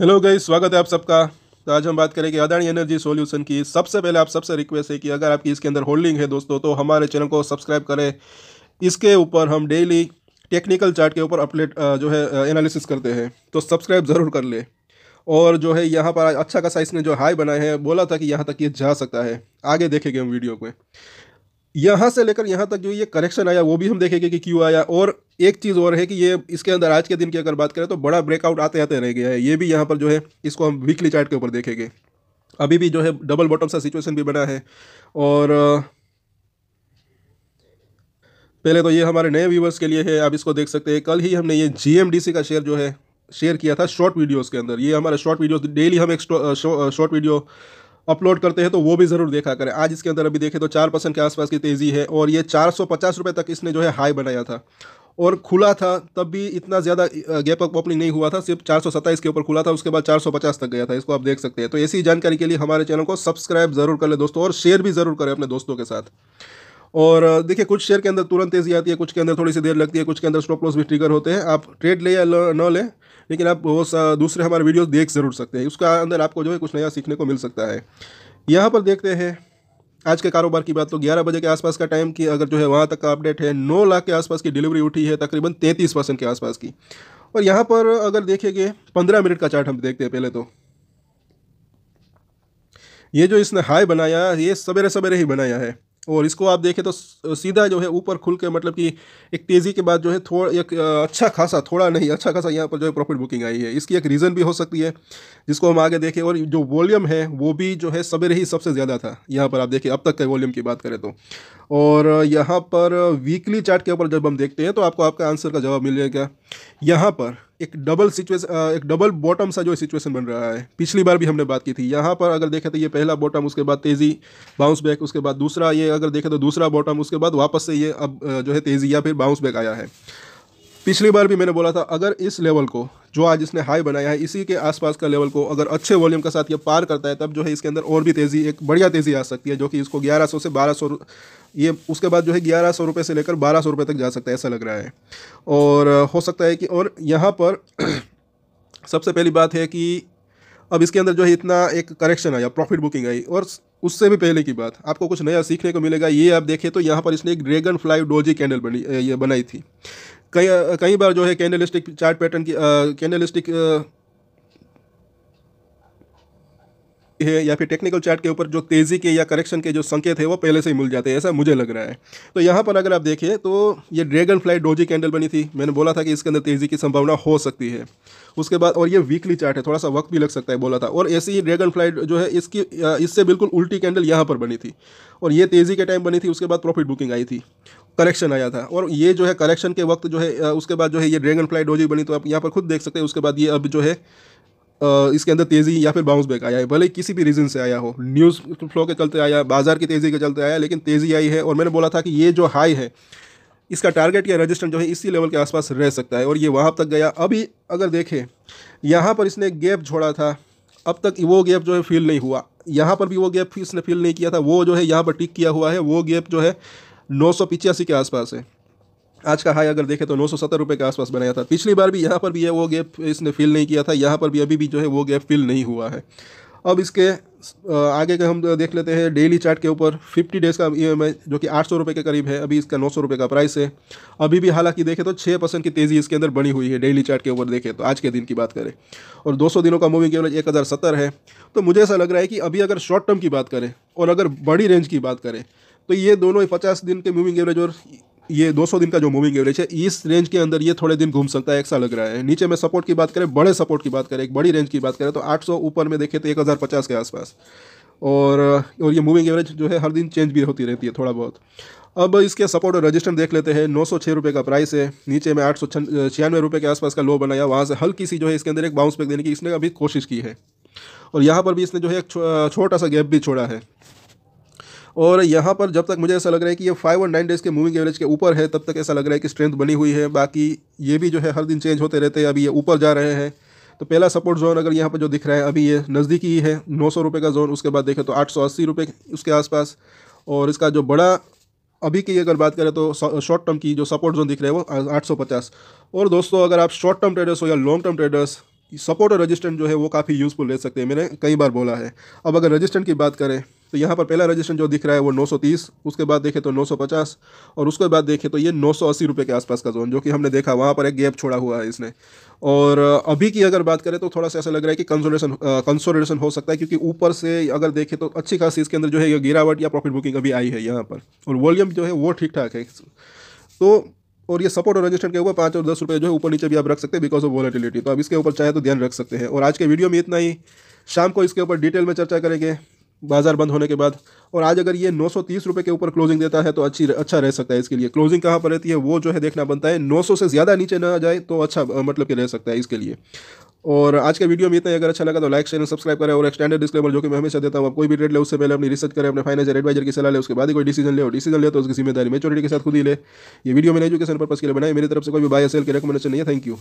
hello गई स्वागत है आप सबका तो आज हम बात करेंगे अदानी एनर्जी सॉल्यूशन की सबसे पहले आप सबसे रिक्वेस्ट है कि अगर आपकी इसके अंदर होल्डिंग है दोस्तों तो हमारे चैनल को सब्सक्राइब करें इसके ऊपर हम डेली टेक्निकल चार्ट के ऊपर अपडेट जो है एनालिसिस करते हैं तो सब्सक्राइब ज़रूर कर ले और जो है यहाँ पर अच्छा खासा इसने जो हाई बनाए हैं बोला था कि यहाँ तक ये जा सकता है आगे देखेंगे हम वीडियो को यहाँ से लेकर यहाँ तक जो ये करेक्शन आया वो भी हम देखेंगे कि क्यों आया और एक चीज़ और है कि ये इसके अंदर आज के दिन की अगर बात करें तो बड़ा ब्रेकआउट आते आते रह गया है ये भी यहाँ पर जो है इसको हम वीकली चार्ट के ऊपर देखेंगे अभी भी जो है डबल बॉटम सा सिचुएशन भी बना है और पहले तो ये हमारे नए व्यूवर्स के लिए है आप इसको देख सकते हैं कल ही हमने ये जी का शेयर जो है शेयर किया था शॉर्ट वीडियोज के अंदर ये हमारे शॉर्ट वीडियो डेली हम एक शॉर्ट वीडियो अपलोड करते हैं तो वो भी ज़रूर देखा करें आज इसके अंदर अभी देखें तो चार परसेंट के आसपास की तेज़ी है और ये चार सौ पचास रुपये तक इसने जो है हाई बनाया था और खुला था तब भी इतना ज़्यादा गैप अप ओपनिंग नहीं हुआ था सिर्फ चार सौ सत्ताईस के ऊपर खुला था उसके बाद चार सौ पचास तक गया था इसको आप देख सकते हैं तो ऐसी जानकारी के लिए हमारे चैनल को सब्सक्राइब ज़रूर कर ले दोस्तों और शेयर भी ज़रूर करें अपने दोस्तों के साथ और देखिए कुछ शेयर के अंदर तुरंत तेज़ी आती है कुछ के अंदर थोड़ी सी देर लगती है कुछ के अंदर स्टॉप लॉस भी ट्रिगर होते हैं आप ट्रेड ले या न लें लेकिन आप वो दूसरे हमारे वीडियोस देख ज़रूर सकते हैं उसका अंदर आपको जो है कुछ नया सीखने को मिल सकता है यहाँ पर देखते हैं आज के कारोबार की बात तो 11 बजे के आसपास का टाइम की अगर जो है वहाँ तक का अपडेट है 9 लाख के आसपास की डिलीवरी उठी है तकरीबन 33 परसेंट के आसपास की और यहाँ पर अगर देखेंगे 15 मिनट का चार्ट हम देखते हैं पहले तो ये जो इसने हाई बनाया ये सवेरे सवेरे ही बनाया है और इसको आप देखें तो सीधा जो है ऊपर खुल के मतलब कि एक तेज़ी के बाद जो है थोड़ा एक अच्छा खासा थोड़ा नहीं अच्छा खासा यहाँ पर जो है प्रॉफिट बुकिंग आई है इसकी एक रीज़न भी हो सकती है जिसको हम आगे देखें और जो वॉल्यूम है वो भी जो है सवेरे ही सबसे ज़्यादा था यहाँ पर आप देखिए अब तक के वॉल्यूम की बात करें तो और यहाँ पर वीकली चार्ट के ऊपर जब हम देखते हैं तो आपको आपका आंसर का जवाब मिल जाएगा यहाँ पर एक डबल सिचुएशन एक डबल बॉटम सा जो सिचुएशन बन रहा है पिछली बार भी हमने बात की थी यहाँ पर अगर देखें तो ये पहला बॉटम उसके बाद तेज़ी बाउंस बैक उसके बाद दूसरा ये अगर देखें तो दूसरा बॉटम उसके बाद वापस से ये अब जो है तेज़ी या फिर बाउंस बैक आया है पिछली बार भी मैंने बोला था अगर इस लेवल को जो आज इसने हाई बनाया है इसी के आसपास का लेवल को अगर अच्छे वॉल्यूम के साथ ये पार करता है तब जो है इसके अंदर और भी तेज़ी एक बढ़िया तेज़ी आ सकती है जो कि इसको 1100 से 1200 ये उसके बाद जो है ग्यारह सौ रुपये से लेकर बारह सौ तक जा सकता है ऐसा लग रहा है और हो सकता है कि और यहाँ पर सबसे पहली बात है कि अब इसके अंदर जो है इतना एक करेक्शन आया प्रॉफिट बुकिंग आई और उससे भी पहले की बात आपको कुछ नया सीखने को मिलेगा ये आप देखें तो यहाँ पर इसने एक ड्रैगन फ्लाई डोजी कैंडल बनी ये बनाई थी कई कई बार जो है कैंडलिस्टिक चार्ट पैटर्न की कैंडलिस्टिक है या फिर टेक्निकल चार्ट के ऊपर जो तेज़ी के या करेक्शन के जो संकेत है वो पहले से ही मिल जाते हैं ऐसा मुझे लग रहा है तो यहाँ पर अगर आप देखिए तो ये ड्रैगन फ्लाई डोजी कैंडल बनी थी मैंने बोला था कि इसके अंदर तेज़ी की संभावना हो सकती है उसके बाद और ये वीकली चार्ट है थोड़ा सा वक्त भी लग सकता है बोला था और ऐसी ही ड्रैगन फ्लाई जो है इसकी इससे बिल्कुल उल्टी कैंडल यहाँ पर बनी थी और ये तेज़ी के टाइम बनी थी उसके बाद प्रॉफिट बुकिंग आई थी करेक्शन आया था और ये जो है करेक्शन के वक्त जो है उसके बाद जो है ये ड्रैगन फ्लाई डोजी बनी तो आप यहाँ पर खुद देख सकते हैं उसके बाद ये अब जो है इसके अंदर तेज़ी या फिर बाउंस बैक आया है भले किसी भी रीज़न से आया हो न्यूज़ फ्लो के चलते आया बाज़ार की तेज़ी के चलते आया लेकिन तेज़ी आई है और मैंने बोला था कि ये जो हाई है इसका टारगेट या रजिस्टेंस जो है इसी लेवल के आसपास रह सकता है और ये वहाँ तक गया अभी अगर देखें यहाँ पर इसने गैप छोड़ा था अब तक वो गैप जो है फील नहीं हुआ यहाँ पर भी वो गैप इसने फील नहीं किया था वो जो है यहाँ पर टिक किया हुआ है वो गैप जो है नौ सौ पिचासी के आसपास है आज का हाई अगर देखें तो नौ सौ सत्तर रुपये के आसपास बनाया था पिछली बार भी यहाँ पर भी है वो गैप इसने फिल नहीं किया था यहाँ पर भी अभी भी जो है वो गैप फिल नहीं हुआ है अब इसके आगे का हम देख लेते हैं डेली चार्ट के ऊपर 50 डेज़ का ई e जो कि आठ सौ रुपये के करीब है अभी इसका नौ सौ रुपये का प्राइस है अभी भी हालांकि देखें तो छः परसेंट की तेज़ी इसके अंदर बनी हुई है डेली चार्ट के ऊपर देखें तो आज के दिन की बात करें और 200 दिनों का मूविंग एवरेज एक हज़ार सत्तर है तो मुझे ऐसा लग रहा है कि अभी अगर शॉर्ट टर्म की बात करें और अगर बड़ी रेंज की बात करें तो ये दोनों पचास दिन के मूविंग एवरेज और ये 200 दिन का जो मूविंग एवरेज है इस रेंज के अंदर ये थोड़े दिन घूम सकता है ऐसा लग रहा है नीचे में सपोर्ट की बात करें बड़े सपोर्ट की बात करें एक बड़ी रेंज की बात करें तो 800 ऊपर में देखें तो 1050 के आसपास और और ये मूविंग एवरेज जो है हर दिन चेंज भी होती रहती है थोड़ा बहुत अब इसके सपोर्ट और रजिस्टर देख लेते हैं नौ सौ का प्राइस है नीचे में आठ सौ के आसपास का लो बनाया वहाँ से हल्की सी जो है इसके अंदर एक बाउंस बैक देने की इसने अभी कोशिश की है और यहाँ पर भी इसने जो है एक छोटा सा गैप भी छोड़ा है और यहाँ पर जब तक मुझे ऐसा लग रहा है कि ये फाइव और नाइन डेज़ के मूविंग एवरेज के ऊपर है तब तक ऐसा लग रहा है कि स्ट्रेंथ बनी हुई है बाकी ये भी जो है हर दिन चेंज होते रहते हैं अभी ये ऊपर जा रहे हैं तो पहला सपोर्ट जोन अगर यहाँ पर जो दिख रहा है अभी ये नज़दीकी ही है नौ सौ का जोन उसके बाद देखें तो आठ सौ अस्सी रुपये उसके आसपास और इसका जो बड़ा अभी की अगर बात करें तो शॉर्ट टर्म की जो सपोर्ट जोन दिख रहा है वो आठ और दोस्तों अगर आप शॉर्ट टर्म ट्रेडर्स हो या लॉन्ग टर्म ट्रेडर्स सपोर्ट और रजिस्टेंट जो है वो काफ़ी यूज़फुल रह सकते हैं मैंने कई बार बोला है अब अगर रजिस्टेंट की बात करें तो यहाँ पर पहला रजिस्ट्रेशन जो दिख रहा है वो 930 उसके बाद देखें तो 950 और उसके बाद देखें तो ये नौ सौ के आसपास का जोन जो कि हमने देखा वहाँ पर एक गैप छोड़ा हुआ है इसने और अभी की अगर बात करें तो थोड़ा सा ऐसा लग रहा है कि कंसोलेशन कंसोलेशन हो सकता है क्योंकि ऊपर से अगर देखें तो अच्छी खासी इसके अंदर जो है ये गिरावट या प्रॉफिट बुकिंग अभी आई है यहाँ पर और वॉल्यूम जो है वो ठीक ठाक है तो और ये सपोर्ट और रजिस्टर के ऊपर पाँच और दस रुपये जो है ऊपर नीचे भी आप रख सकते हैं बिकॉज ऑफ वॉलेटिलिटी तो आप इसके ऊपर चाहे तो ध्यान रख सकते हैं और आज के वीडियो में इतना ही शाम को इसके ऊपर डिटेल में चर्चा करेंगे बाज़ार बंद होने के बाद और आज अगर ये नौ रुपये के ऊपर क्लोजिंग देता है तो अच्छी अच्छा रह सकता है इसके लिए क्लोजिंग कहाँ पर रहती है वो जो है देखना बनता है नौ सौ से ज़्यादा नीचे ना जाए तो अच्छा मतलब कि रह सकता है इसके लिए और आज के वीडियो में इतना अगर अच्छा लगा तो लाइक शेयर सब्सक्राइब करें और स्टैंडर्ड डिस्क्लेमर जो कि मैं हमेशा देता हूँ आप कोई भी ट्रेड ले उससे पहले अपनी रिसर्च करें अपने फाइनेंशियल एडवाइजर की सलाह ले उसके बाद ही कोई डिसीजन ले और डिसीजन ले तो उसकी जिम्मेदारी मेचोरिटी के साथ खुद ही ले ये वीडियो मैंने एजुकेशन पर्पस के लिए बनाए मेरी तरफ से कोई भी बाय सेल के रिकमेंडेशन नहीं है थैंक यू